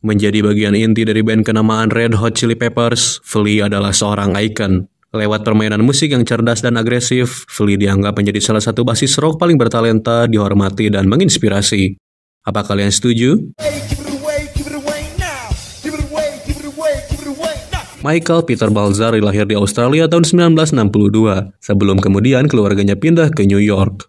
Menjadi bagian inti dari band kenamaan Red Hot Chili Peppers, Flea adalah seorang ikon. Lewat permainan musik yang cerdas dan agresif, Flea dianggap menjadi salah satu basis rock paling bertalenta, dihormati, dan menginspirasi. Apa kalian setuju? Michael Peter Balzari lahir di Australia tahun 1962, sebelum kemudian keluarganya pindah ke New York.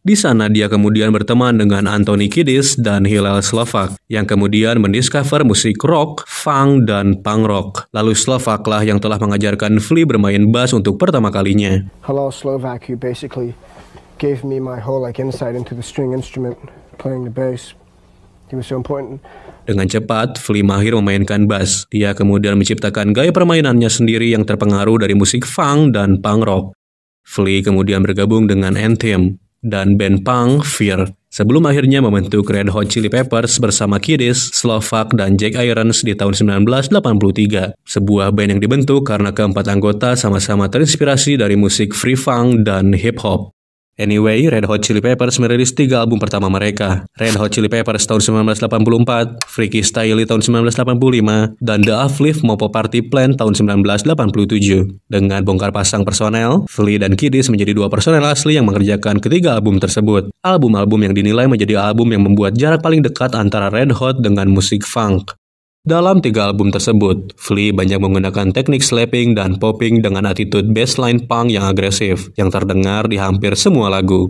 Di sana dia kemudian berteman dengan Anthony Kiddis dan Hillel Slovak yang kemudian mendiscover musik rock, funk, dan punk rock. Lalu Slovak lah yang telah mengajarkan Flea bermain bass untuk pertama kalinya. Hello Slovak, you basically gave me my whole like insight into the string instrument, playing the bass. He was so important. Dengan cepat, Flea mahir memainkan bass. Dia kemudian menciptakan gaya permainannya sendiri yang terpengaruh dari musik funk dan punk rock. Flea kemudian bergabung dengan Anthem, dan band punk Fear. Sebelum akhirnya membentuk Red Hot Chili Peppers bersama Kidis, Slovak, dan Jack Irons di tahun 1983. Sebuah band yang dibentuk karena keempat anggota sama-sama terinspirasi dari musik free funk dan hip hop. Anyway, Red Hot Chili Peppers merilis tiga album pertama mereka. Red Hot Chili Peppers tahun 1984, Freaky Style tahun 1985, dan The Uplift Mopo Party Plan tahun 1987. Dengan bongkar pasang personel, Flea dan Kidis menjadi dua personel asli yang mengerjakan ketiga album tersebut. Album-album yang dinilai menjadi album yang membuat jarak paling dekat antara Red Hot dengan musik funk. Dalam tiga album tersebut, Flea banyak menggunakan teknik slapping dan popping dengan attitude bassline punk yang agresif, yang terdengar di hampir semua lagu.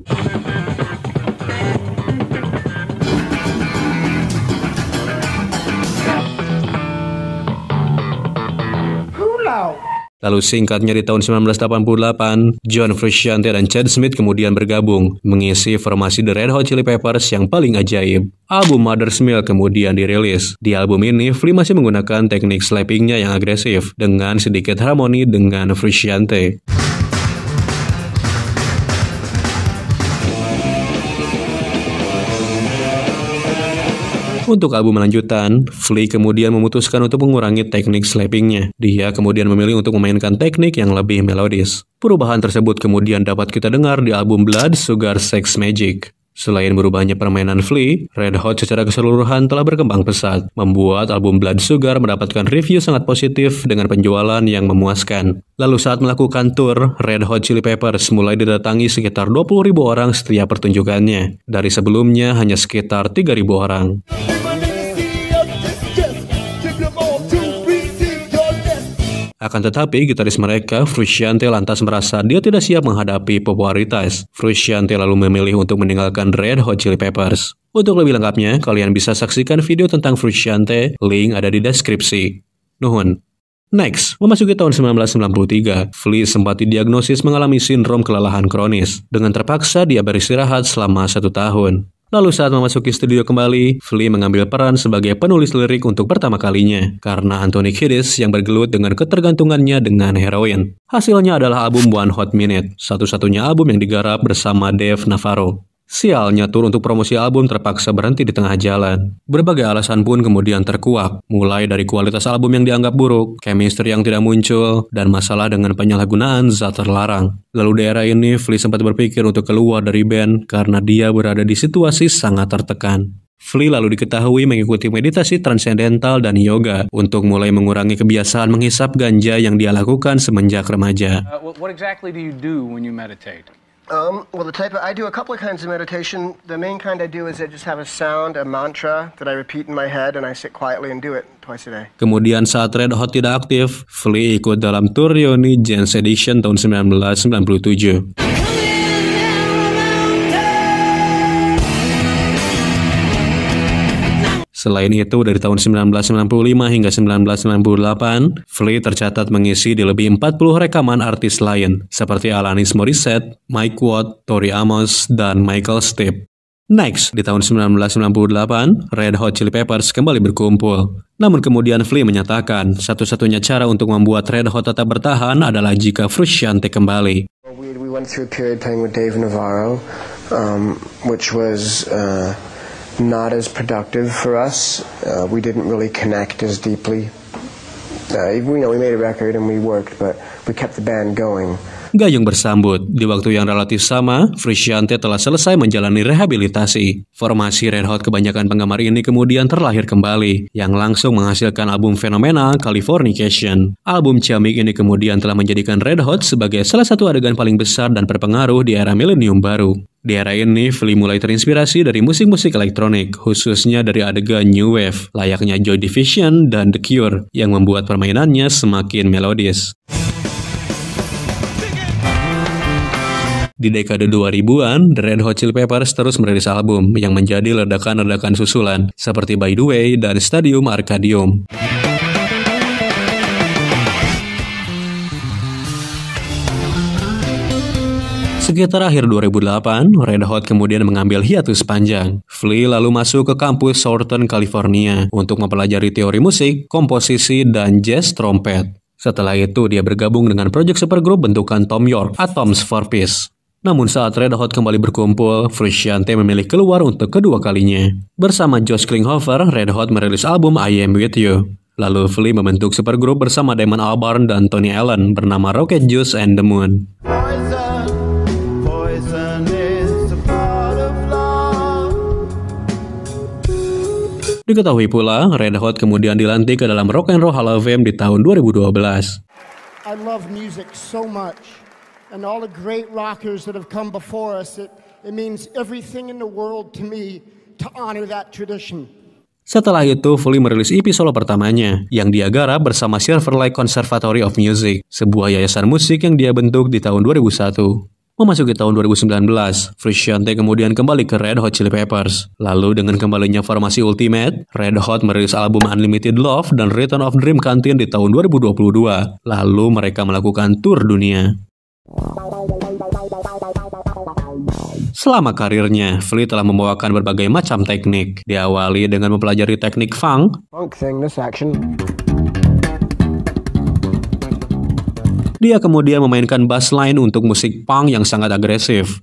Lalu singkatnya di tahun 1988, John Frusciante dan Chad Smith kemudian bergabung, mengisi formasi The Red Hot Chili Peppers yang paling ajaib. Album Mother's Milk kemudian dirilis. Di album ini, Flea masih menggunakan teknik slappingnya yang agresif, dengan sedikit harmoni dengan Frusciante. Untuk album lanjutan, Flea kemudian memutuskan untuk mengurangi teknik slappingnya. Dia kemudian memilih untuk memainkan teknik yang lebih melodis. Perubahan tersebut kemudian dapat kita dengar di album Blood Sugar Sex Magic. Selain berubahnya permainan Flea, Red Hot secara keseluruhan telah berkembang pesat, membuat album Blood Sugar mendapatkan review sangat positif dengan penjualan yang memuaskan. Lalu saat melakukan tour, Red Hot Chili Peppers mulai didatangi sekitar 20.000 orang setiap pertunjukannya, dari sebelumnya hanya sekitar 3.000 orang. Akan tetapi, gitaris mereka, Frusciante lantas merasa dia tidak siap menghadapi popularitas. Frusciante lalu memilih untuk meninggalkan Red Hot Chili Peppers. Untuk lebih lengkapnya, kalian bisa saksikan video tentang Frusciante, link ada di deskripsi. Nuhun. Next, memasuki tahun 1993, Flea sempat didiagnosis mengalami sindrom kelelahan kronis. Dengan terpaksa, dia beristirahat selama satu tahun. Lalu saat memasuki studio kembali, Flea mengambil peran sebagai penulis lirik untuk pertama kalinya, karena Anthony Kiedis yang bergelut dengan ketergantungannya dengan heroin. Hasilnya adalah album One Hot Minute, satu-satunya album yang digarap bersama Dave Navarro. Sialnya tur untuk promosi album terpaksa berhenti di tengah jalan. Berbagai alasan pun kemudian terkuak, mulai dari kualitas album yang dianggap buruk, chemistry yang tidak muncul, dan masalah dengan penyalahgunaan zat terlarang. Lalu di era ini, Flea sempat berpikir untuk keluar dari band karena dia berada di situasi sangat tertekan. Flea lalu diketahui mengikuti meditasi transcendental dan yoga untuk mulai mengurangi kebiasaan menghisap ganja yang dia lakukan semenjak remaja. Uh, what exactly do you do when you meditate? Um, well, the type of, I do a couple of kinds of meditation. The main kind I do is I just have a sound, a mantra that I repeat in my head, and I sit quietly and do it twice a day. Kemudian saat Red Hot tidak aktif, Flea ikut dalam tour Yoni Jens Edition tahun 1997. Selain itu, dari tahun 1995 hingga 1998, Flea tercatat mengisi di lebih 40 rekaman artis lain, seperti Alanis Morissette, Mike Watt, Tori Amos, dan Michael Stipe. Next, di tahun 1998, Red Hot Chili Peppers kembali berkumpul. Namun kemudian Flea menyatakan, satu-satunya cara untuk membuat Red Hot tetap bertahan adalah jika Frusciante kembali. We, we went through a period playing with Dave Navarro, um, which was uh, not as productive for us. Uh, we didn't really connect as deeply. Uh, you know, we made a record and we worked, but we kept the band going. Gayung bersambut, di waktu yang relatif sama, Frusciante telah selesai menjalani rehabilitasi. Formasi Red Hot kebanyakan penggemar ini kemudian terlahir kembali, yang langsung menghasilkan album fenomena Californication. Album Ciamik ini kemudian telah menjadikan Red Hot sebagai salah satu adegan paling besar dan berpengaruh di era milenium baru. Di era ini, Flea mulai terinspirasi dari musik-musik elektronik, khususnya dari adegan New Wave, layaknya Joy Division dan The Cure, yang membuat permainannya semakin melodis. Di dekade 2000-an, The Red Hot Chili Peppers terus merilis album yang menjadi ledakan-ledakan susulan, seperti By The Way dan Stadium Arcadium. Sekitar akhir 2008, Red Hot kemudian mengambil hiatus panjang. Flea lalu masuk ke kampus Southern California untuk mempelajari teori musik, komposisi, dan jazz trompet. Setelah itu, dia bergabung dengan proyek supergroup bentukan Tom York, Atoms for Peace. Namun saat Red Hot kembali berkumpul, Frusciante memilih keluar untuk kedua kalinya. Bersama Josh Klinghoffer, Red Hot merilis album I Am With You. Lalu Flea membentuk supergroup bersama Damon Albarn dan Tony Allen bernama Rocket Juice and the Moon. Diketahui pula, Red Hot kemudian dilantik ke dalam Rock and Roll Hall of Fame di tahun 2012. I love music so much and all the great rockers that have come before us. It, it means everything in the world to me to honor that tradition. Setelah itu, Fully merilis EP solo pertamanya, yang dia garap bersama Silver Lake Conservatory of Music, sebuah yayasan musik yang dia bentuk di tahun 2001. Memasuki tahun 2019, Frusciante kemudian kembali ke Red Hot Chili Peppers. Lalu dengan kembalinya formasi Ultimate, Red Hot merilis album Unlimited Love dan Return of Dream Canteen di tahun 2022. Lalu mereka melakukan tour dunia. Selama karirnya, Flea telah membawakan berbagai macam teknik. Diawali dengan mempelajari teknik funk. Funk Dia kemudian memainkan bass line untuk musik punk yang sangat agresif.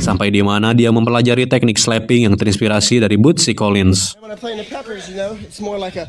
Sampai di mana dia mempelajari teknik slapping yang terinspirasi dari Bootsy Collins. When I play in the Peppers, you know, it's more like a...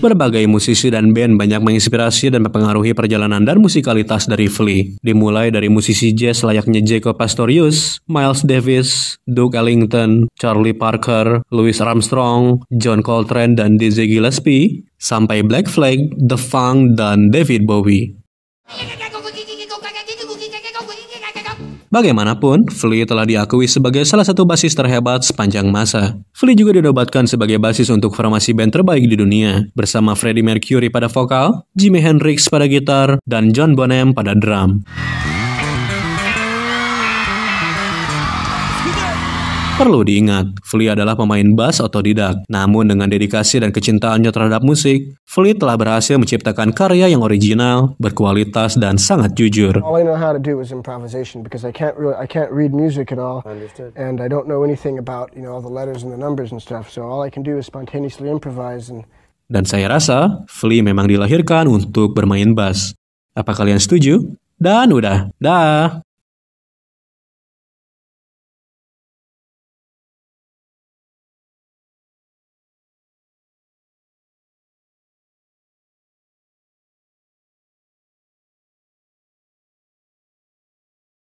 Berbagai musisi dan band banyak menginspirasi dan mempengaruhi perjalanan dan musikalitas dari Flea. Dimulai dari musisi jazz layaknya Jaco Pastorius, Miles Davis, Duke Ellington, Charlie Parker, Louis Armstrong, John Coltrane, dan Dizzy Gillespie, sampai Black Flag, The Funk, dan David Bowie. Bagaimanapun, Flea telah diakui sebagai salah satu basis terhebat sepanjang masa. Flea juga dinobatkan sebagai basis untuk formasi band terbaik di dunia, bersama Freddie Mercury pada vokal, Jimi Hendrix pada gitar, dan John Bonham pada drum. Perlu diingat, Flea adalah pemain bass otodidak. Namun dengan dedikasi dan kecintaannya terhadap musik, Flea telah berhasil menciptakan karya yang original, berkualitas, dan sangat jujur. dan saya rasa Flea memang dilahirkan untuk bermain bass. Apa kalian setuju? Dan udah, dah.